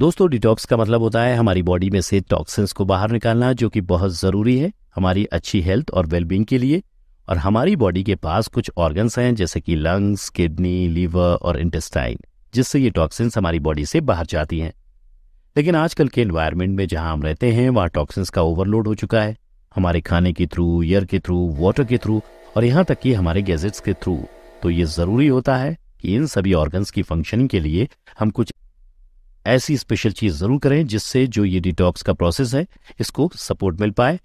दोस्तों डिटॉक्स का मतलब होता है हमारी बॉडी में से टॉक्सिन्स को बाहर निकालना जो कि बहुत ज़रूरी है हमारी अच्छी हेल्थ और वेलबींग के लिए और हमारी बॉडी के पास कुछ ऑर्गन्स हैं जैसे कि लंग्स किडनी लीवर और इंटेस्टाइन जिससे ये टॉक्सिन्स हमारी बॉडी से बाहर जाती हैं लेकिन आजकल के एन्वायरमेंट में जहां हम रहते हैं वहां टॉक्सिन्स का ओवरलोड हो चुका है हमारे खाने के थ्रू एयर के थ्रू वाटर के थ्रू और यहां तक कि हमारे गैजेट्स के थ्रू तो ये ज़रूरी होता है कि इन सभी ऑर्गन्स की फंक्शनिंग के लिए हम कुछ ऐसी स्पेशल चीज़ ज़रूर करें जिससे जो ये डिटॉक्स का प्रोसेस है इसको सपोर्ट मिल पाए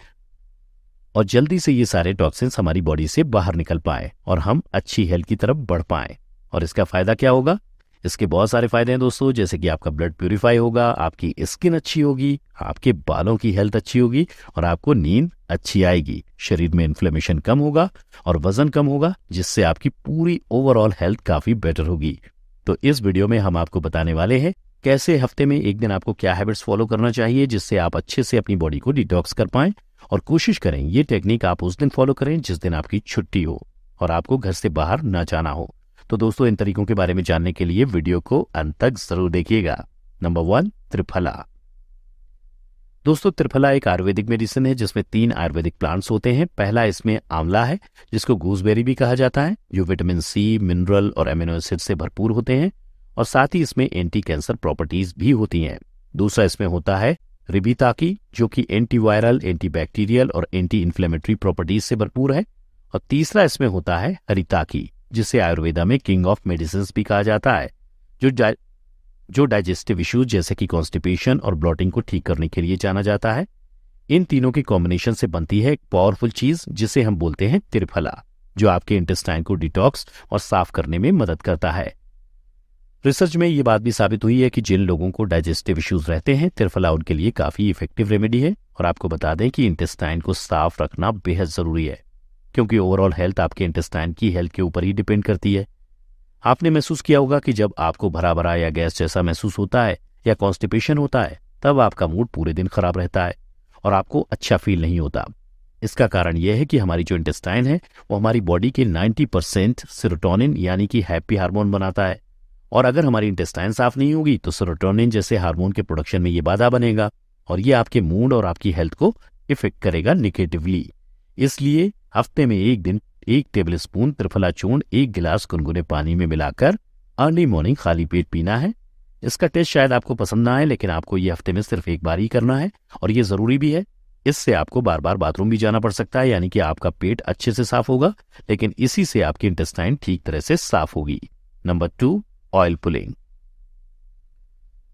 और जल्दी से ये सारे टॉक्सिन्स हमारी बॉडी से बाहर निकल पाए और हम अच्छी हेल्थ की तरफ बढ़ पाए और इसका फायदा क्या होगा इसके बहुत सारे फायदे हैं दोस्तों जैसे कि आपका ब्लड प्यूरिफाई होगा आपकी स्किन अच्छी होगी आपके बालों की हेल्थ अच्छी होगी और आपको नींद अच्छी आएगी शरीर में इन्फ्लेमेशन कम होगा और वजन कम होगा जिससे आपकी पूरी ओवरऑल हेल्थ काफी बेटर होगी तो इस वीडियो में हम आपको बताने वाले हैं कैसे हफ्ते में एक दिन आपको क्या हैबिट्स फॉलो करना चाहिए जिससे आप अच्छे से अपनी बॉडी को डिटॉक्स कर पाएं और कोशिश करें ये टेक्निक आप उस दिन फॉलो करें जिस दिन आपकी छुट्टी हो और आपको घर से बाहर न जाना हो तो दोस्तों इन तरीकों के बारे में जानने के लिए वीडियो को अंत तक जरूर देखिएगा नंबर वन त्रिफला दोस्तों त्रिफला एक आयुर्वेदिक मेडिसिन है जिसमें तीन आयुर्वेदिक प्लांट्स होते हैं पहला इसमें आंवला है जिसको गूसबेरी भी कहा जाता है जो विटामिन सी मिनरल और एमिनो एसिड से भरपूर होते हैं और साथ ही इसमें एंटी कैंसर प्रॉपर्टीज भी होती हैं दूसरा इसमें होता है रिबिताकी की जो कि एंटीवायरल एंटीबैक्टीरियल और एंटी इन्फ्लेमेटरी प्रॉपर्टीज से भरपूर है और तीसरा इसमें होता है हरिता की जिसे आयुर्वेदा में किंग ऑफ मेडिसिन भी कहा जाता है जो जो डाइजेस्टिव इश्यूज जैसे कि कॉन्स्टिपेशन और ब्लॉटिंग को ठीक करने के लिए जाना जाता है इन तीनों के कॉम्बिनेशन से बनती है एक पावरफुल चीज जिसे हम बोलते हैं त्रिफला जो आपके इंटेस्टाइन को डिटॉक्स और साफ करने में मदद करता है रिसर्च में ये बात भी साबित हुई है कि जिन लोगों को डाइजेस्टिव इश्यूज रहते हैं त्रिफला उनके लिए काफी इफेक्टिव रेमेडी है और आपको बता दें कि इंटेस्टाइन को साफ रखना बेहद जरूरी है क्योंकि ओवरऑल हेल्थ आपके इंटेस्टाइन की हेल्थ के ऊपर ही डिपेंड करती है आपने महसूस किया होगा कि जब आपको भरा भरा या गैस जैसा महसूस होता है या कॉन्स्टिपेशन होता है तब आपका मूड पूरे दिन खराब रहता है और आपको अच्छा फील नहीं होता इसका कारण यह है कि हमारी जो इंटेस्टाइन है वो हमारी बॉडी के 90 परसेंट सिरोटोनिन यानी कि हैप्पी हार्मोन बनाता है और अगर हमारी इंटेस्टाइन साफ नहीं होगी तो सरोटोनिन जैसे हार्मोन के प्रोडक्शन में ये बाधा बनेगा और ये आपके मूड और आपकी हेल्थ को इफेक्ट करेगा निगेटिवली इसलिए हफ्ते में एक दिन एक टेबल स्पून त्रिफला चूर्ण एक गिलास गुनगुने पानी में मिलाकर अर्ली मॉर्निंग खाली पेट पीना है इसका टेस्ट शायद आपको पसंद ना आए लेकिन आपको ये हफ्ते में सिर्फ एक बार ही करना है और ये जरूरी भी है इससे आपको बार बार बाथरूम भी जाना पड़ सकता है यानी कि आपका पेट अच्छे से साफ होगा लेकिन इसी से आपकी इंटेस्टाइन ठीक तरह से साफ होगी नंबर टू ऑयल पुलिंग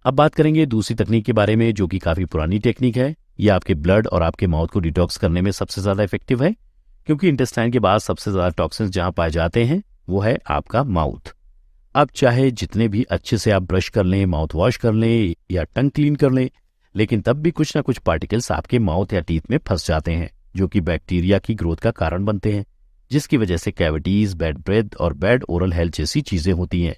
अब बात करेंगे दूसरी तकनीक के बारे में जो कि काफी पुरानी टेक्निक है यह आपके ब्लड और आपके माउथ को डिटॉक्स करने में सबसे ज्यादा इफेक्टिव है क्योंकि इंटेस्टाइन के बाद सबसे ज्यादा टॉक्सिन जहां पाए जाते हैं वो है आपका माउथ अब चाहे जितने भी अच्छे से आप ब्रश कर लें माउथ वॉश कर लें या टंग क्लीन कर लें लेकिन तब भी कुछ ना कुछ पार्टिकल्स आपके माउथ या टीथ में फंस जाते हैं जो कि बैक्टीरिया की ग्रोथ का कारण बनते हैं जिसकी वजह से कैविटीज बैड ब्रेथ और बैड ओरल हेल्थ जैसी चीजें होती हैं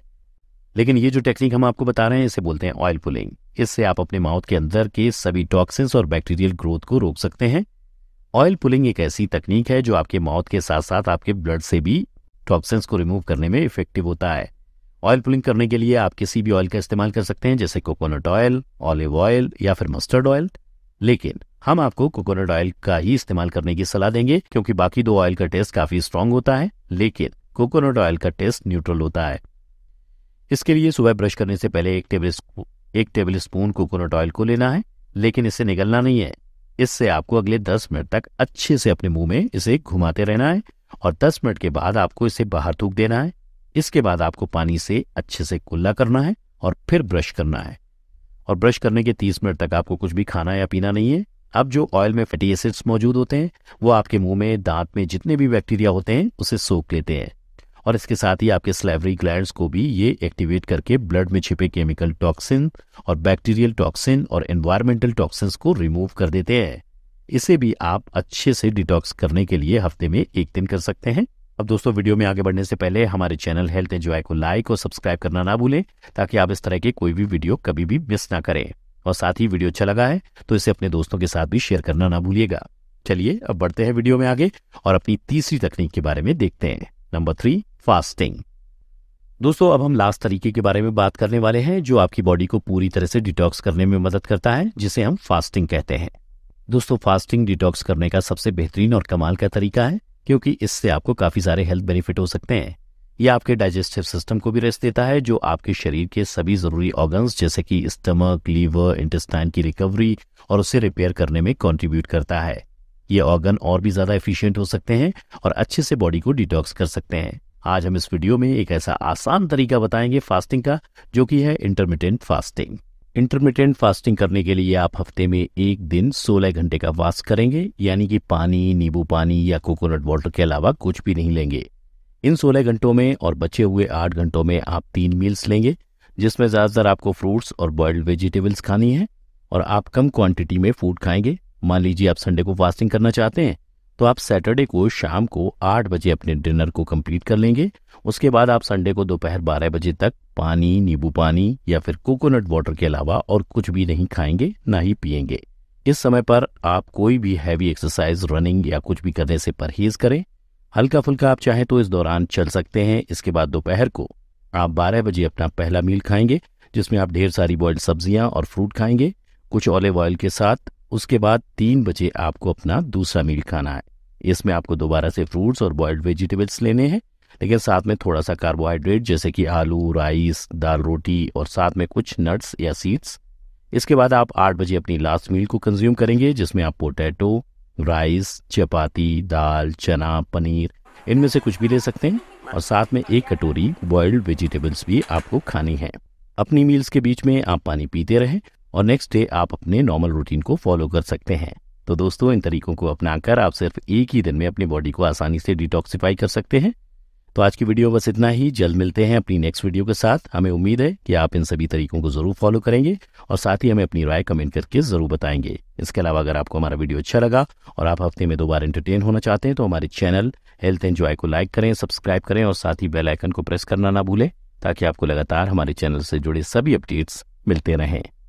लेकिन ये जो टेक्निक हम आपको बता रहे हैं इसे बोलते हैं ऑयल पुलिंग इससे आप अपने माउथ के अंदर के सभी टॉक्सिन्स और बैक्टीरियल ग्रोथ को रोक सकते हैं ऑयल पुलिंग एक ऐसी तकनीक है जो आपके माउथ के साथ साथ आपके ब्लड से भी टॉक्सिन्स को रिमूव करने में इफेक्टिव होता है ऑयल पुलिंग करने के लिए आप किसी भी ऑयल का इस्तेमाल कर सकते हैं जैसे कोकोनट ऑयल ऑलिव ऑयल या फिर मस्टर्ड ऑयल लेकिन हम आपको कोकोनट ऑयल का ही इस्तेमाल करने की सलाह देंगे क्योंकि बाकी दो ऑयल का टेस्ट काफी स्ट्रांग होता है लेकिन कोकोनट ऑयल का टेस्ट न्यूट्रल होता है इसके लिए सुबह ब्रश करने से पहले एक टेबल एक टेबल स्पून कोकोनट ऑयल को लेना है लेकिन इसे निगलना नहीं है इससे आपको अगले 10 मिनट तक अच्छे से अपने मुंह में इसे घुमाते रहना है और 10 मिनट के बाद आपको इसे बाहर थूक देना है इसके बाद आपको पानी से अच्छे से कुल्ला करना है और फिर ब्रश करना है और ब्रश करने के तीस मिनट तक आपको कुछ भी खाना या पीना नहीं है अब जो ऑयल में फैटी एसिड्स मौजूद होते हैं वो आपके मुंह में दांत में जितने भी बैक्टीरिया होते हैं उसे सोख लेते हैं और इसके साथ ही आपके स्लेवरी ग्लैंड को भी ये एक्टिवेट करके ब्लड में छिपे केमिकल टॉक्सिन और बैक्टीरियल टॉक्सिन और एनवायरमेंटल टॉक्सिन्स को रिमूव कर देते हैं इसे भी आप अच्छे से डिटॉक्स करने के लिए हफ्ते में एक दिन कर सकते हैं अब दोस्तों वीडियो में आगे बढ़ने से पहले हमारे चैनल हेल्थ एंजॉय को लाइक और सब्सक्राइब करना ना भूलें ताकि आप इस तरह के कोई भी वीडियो कभी भी मिस ना करें और साथ ही वीडियो अच्छा लगा है तो इसे अपने दोस्तों के साथ भी शेयर करना ना भूलिएगा चलिए अब बढ़ते हैं वीडियो में आगे और अपनी तीसरी तकनीक के बारे में देखते हैं नंबर थ्री फास्टिंग दोस्तों अब हम लास्ट तरीके के बारे में बात करने वाले हैं जो आपकी बॉडी को पूरी तरह से डिटॉक्स करने में मदद करता है जिसे हम फास्टिंग कहते हैं दोस्तों फास्टिंग डिटॉक्स करने का सबसे बेहतरीन और कमाल का तरीका है क्योंकि इससे आपको काफी सारे हेल्थ बेनिफिट हो सकते हैं यह आपके डाइजेस्टिव सिस्टम को भी रेस्ट देता है जो आपके शरीर के सभी जरूरी ऑर्गन्स जैसे कि स्टमक लीवर इंटेस्टाइन की रिकवरी और उसे रिपेयर करने में कंट्रीब्यूट करता है ये ऑर्गन और भी ज्यादा एफिशिएंट हो सकते हैं और अच्छे से बॉडी को डिटॉक्स कर सकते हैं आज हम इस वीडियो में एक ऐसा आसान तरीका बताएंगे फास्टिंग का जो कि है इंटरमीडियंट फास्टिंग इंटरमीडियंट फास्टिंग करने के लिए आप हफ्ते में एक दिन 16 घंटे का फास्ट करेंगे यानी कि पानी नींबू पानी या कोकोनट वाटर के अलावा कुछ भी नहीं लेंगे इन 16 घंटों में और बचे हुए 8 घंटों में आप तीन मील्स लेंगे जिसमें ज़्यादातर आपको फ्रूट्स और बॉयल्ड वेजिटेबल्स खानी है और आप कम क्वांटिटी में फूड खाएंगे मान लीजिए आप संडे को फास्टिंग करना चाहते हैं तो आप सैटरडे को शाम को आठ बजे अपने डिनर को कंप्लीट कर लेंगे उसके बाद आप संडे को दोपहर बारह बजे तक पानी नींबू पानी या फिर कोकोनट वाटर के अलावा और कुछ भी नहीं खाएंगे ना ही पियेंगे इस समय पर आप कोई भी हैवी एक्सरसाइज रनिंग या कुछ भी करने से परहेज करें हल्का फुल्का आप चाहें तो इस दौरान चल सकते हैं इसके बाद दोपहर को आप बारह बजे अपना पहला मील खाएंगे जिसमें आप ढेर सारी बॉइल्ड सब्जियां और फ्रूट खाएंगे कुछ ऑलिव ऑयल के साथ उसके बाद तीन बजे आपको अपना दूसरा मील खाना है इसमें आपको दोबारा से फ्रूट्स और बॉइल्ड वेजिटेबल्स लेने हैं लेकिन साथ में थोड़ा सा कार्बोहाइड्रेट जैसे कि आलू राइस दाल रोटी और साथ में कुछ नट्स या सीड्स इसके बाद आप आठ बजे अपनी लास्ट मील को कंज्यूम करेंगे जिसमें आप पोटैटो राइस चपाती दाल चना पनीर इनमें से कुछ भी ले सकते हैं और साथ में एक कटोरी बॉइल्ड वेजिटेबल्स भी आपको खानी है अपनी मील्स के बीच में आप पानी पीते रहें और नेक्स्ट डे आप अपने नॉर्मल रूटीन को फॉलो कर सकते हैं तो दोस्तों इन तरीकों को अपनाकर आप सिर्फ एक ही दिन में अपनी बॉडी को आसानी से डिटॉक्सिफाई कर सकते हैं तो आज की वीडियो बस इतना ही जल्द मिलते हैं अपनी नेक्स्ट वीडियो के साथ हमें उम्मीद है कि आप इन सभी तरीकों को जरूर फॉलो करेंगे और साथ ही हमें अपनी राय कमेंट करके जरूर बताएंगे इसके अलावा अगर आपको हमारा वीडियो अच्छा लगा और आप हफ्ते में दो बार एंटरटेन होना चाहते हैं तो हमारे चैनल हेल्थ एंजॉय को लाइक करें सब्सक्राइब करें और साथ ही बेलाइकन को प्रेस करना ना भूलें ताकि आपको लगातार हमारे चैनल से जुड़े सभी अपडेट्स मिलते रहें